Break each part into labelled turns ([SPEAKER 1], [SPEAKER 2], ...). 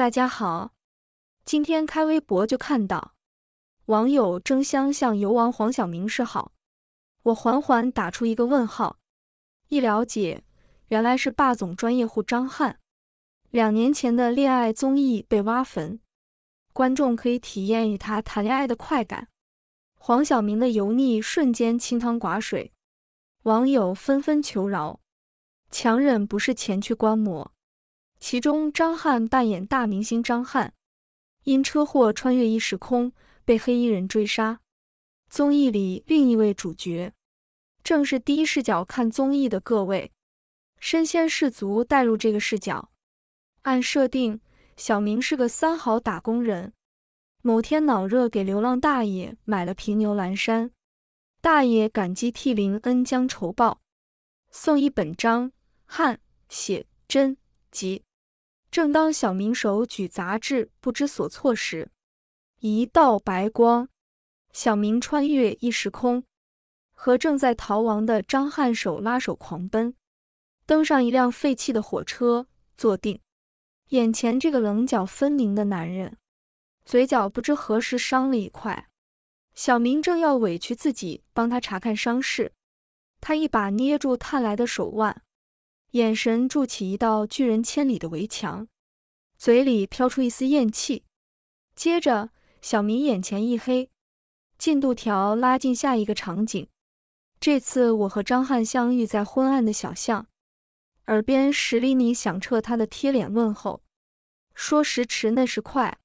[SPEAKER 1] 大家好，今天开微博就看到网友争相向油王黄晓明示好，我缓缓打出一个问号，一了解原来是霸总专业户张翰，两年前的恋爱综艺被挖坟，观众可以体验与他谈恋爱的快感，黄晓明的油腻瞬间清汤寡水，网友纷纷求饶，强忍不是前去观摩。其中，张翰扮演大明星张翰，因车祸穿越一时空，被黑衣人追杀。综艺里另一位主角，正是第一视角看综艺的各位，身先士卒带入这个视角。按设定，小明是个三好打工人，某天脑热给流浪大爷买了瓶牛栏山，大爷感激涕零，恩将仇报，送一本章，汉写真集。正当小明手举杂志不知所措时，一道白光，小明穿越一时空，和正在逃亡的张翰手拉手狂奔，登上一辆废弃的火车，坐定。眼前这个棱角分明的男人，嘴角不知何时伤了一块。小明正要委屈自己帮他查看伤势，他一把捏住探来的手腕。眼神筑起一道拒人千里的围墙，嘴里飘出一丝厌气。接着，小明眼前一黑，进度条拉进下一个场景。这次我和张翰相遇在昏暗的小巷，耳边十厘米响彻他的贴脸问候。说时迟，那时快，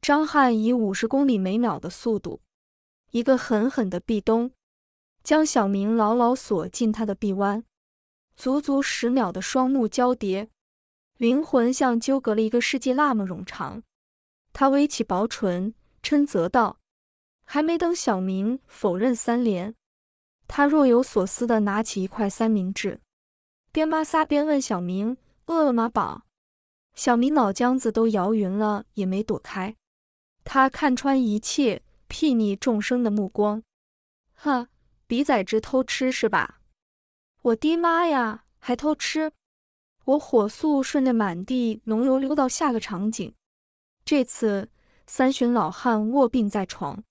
[SPEAKER 1] 张翰以五十公里每秒的速度，一个狠狠的壁咚，将小明牢牢锁进他的臂弯。足足十秒的双目交叠，灵魂像纠葛了一个世纪那么冗长。他微起薄唇，嗔责道：“还没等小明否认三连，他若有所思地拿起一块三明治，边骂撒边问小明：饿了吗，宝？”小明脑浆子都摇匀了，也没躲开。他看穿一切睥睨众生的目光，哈，比仔之偷吃是吧？我的妈呀！还偷吃！我火速顺着满地浓油溜到下个场景。这次三旬老汉卧病在床，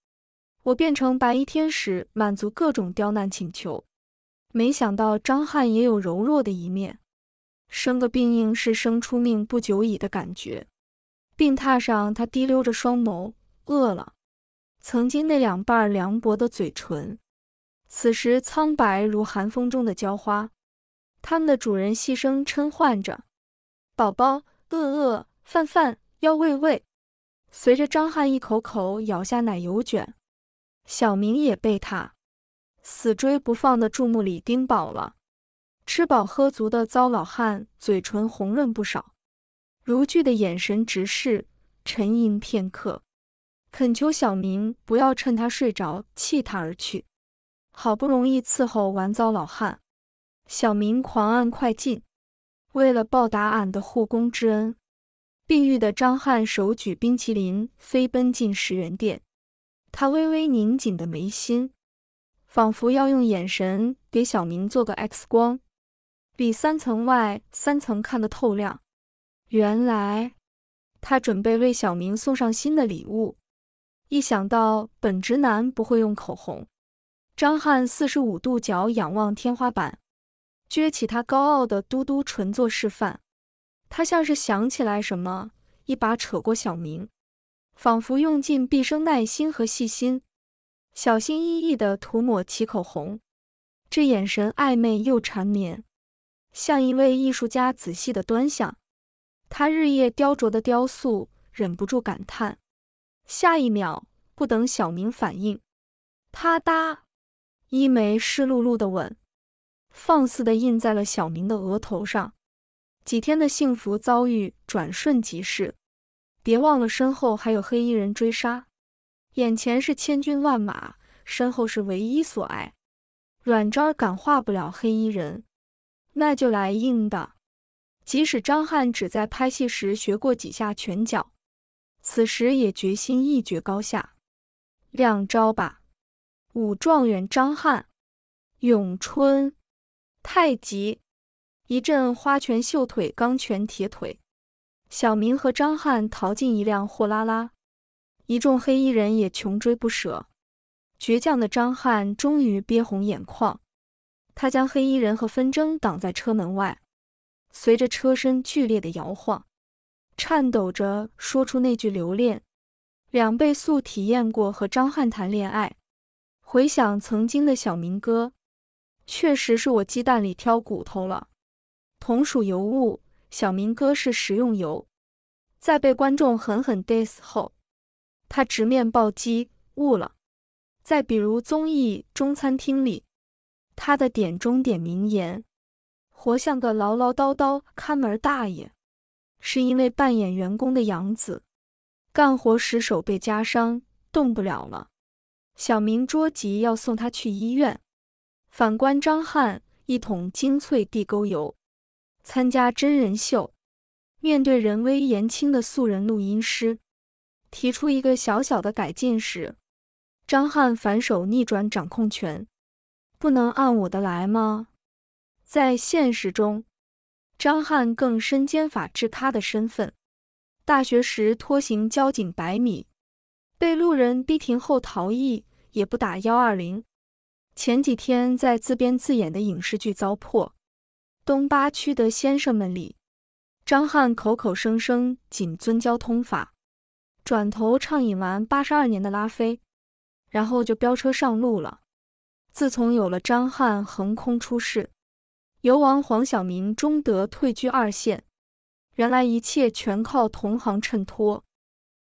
[SPEAKER 1] 我变成白衣天使，满足各种刁难请求。没想到张翰也有柔弱的一面，生个病硬是生出命不久矣的感觉。病榻上，他滴溜着双眸，饿了，曾经那两瓣凉薄的嘴唇。此时苍白如寒风中的娇花，它们的主人细声称唤着：“宝宝饿饿，饭饭要喂喂。”随着张翰一口口咬下奶油卷，小明也被他死追不放的注目里盯饱了。吃饱喝足的糟老汉嘴唇红润不少，如炬的眼神直视，沉吟片刻，恳求小明不要趁他睡着弃他而去。好不容易伺候完糟老汉，小明狂按快进。为了报答俺的护工之恩，病愈的张翰手举冰淇淋飞奔进十元店。他微微拧紧的眉心，仿佛要用眼神给小明做个 X 光，里三层外三层看得透亮。原来他准备为小明送上新的礼物。一想到本直男不会用口红，张翰四十五度角仰望天花板，撅起他高傲的嘟嘟唇做示范。他像是想起来什么，一把扯过小明，仿佛用尽毕生耐心和细心，小心翼翼地涂抹起口红。这眼神暧昧又缠绵，像一位艺术家仔细地端详他日夜雕琢的雕塑，忍不住感叹。下一秒，不等小明反应，啪嗒。一枚湿漉漉的吻，放肆地印在了小明的额头上。几天的幸福遭遇转瞬即逝，别忘了身后还有黑衣人追杀。眼前是千军万马，身后是唯一所爱。软招感化不了黑衣人，那就来硬的。即使张翰只在拍戏时学过几下拳脚，此时也决心一决高下，亮招吧。武状元张翰，咏春，太极，一阵花拳绣腿，钢拳铁腿。小明和张翰逃进一辆货拉拉，一众黑衣人也穷追不舍。倔强的张翰终于憋红眼眶，他将黑衣人和纷争挡在车门外，随着车身剧烈的摇晃，颤抖着说出那句留恋。两倍速体验过和张翰谈恋爱。回想曾经的小明哥，确实是我鸡蛋里挑骨头了。同属油物，小明哥是食用油，在被观众狠狠 diss 后，他直面暴击，悟了。再比如综艺《中餐厅》里，他的点中点名言，活像个唠唠叨叨看门大爷，是因为扮演员工的杨子，干活时手被夹伤，动不了了。小明着急要送他去医院，反观张翰一桶精粹地沟油参加真人秀，面对人微言轻的素人录音师提出一个小小的改进时，张翰反手逆转掌控权，不能按我的来吗？在现实中，张翰更身兼法制咖的身份，大学时拖行交警百米，被路人逼停后逃逸。也不打幺二零。前几天在自编自演的影视剧糟粕，《东八区的先生们》里，张翰口口声声谨遵交通法，转头畅饮完八十二年的拉菲，然后就飙车上路了。自从有了张翰横空出世，游王黄晓明终得退居二线。原来一切全靠同行衬托。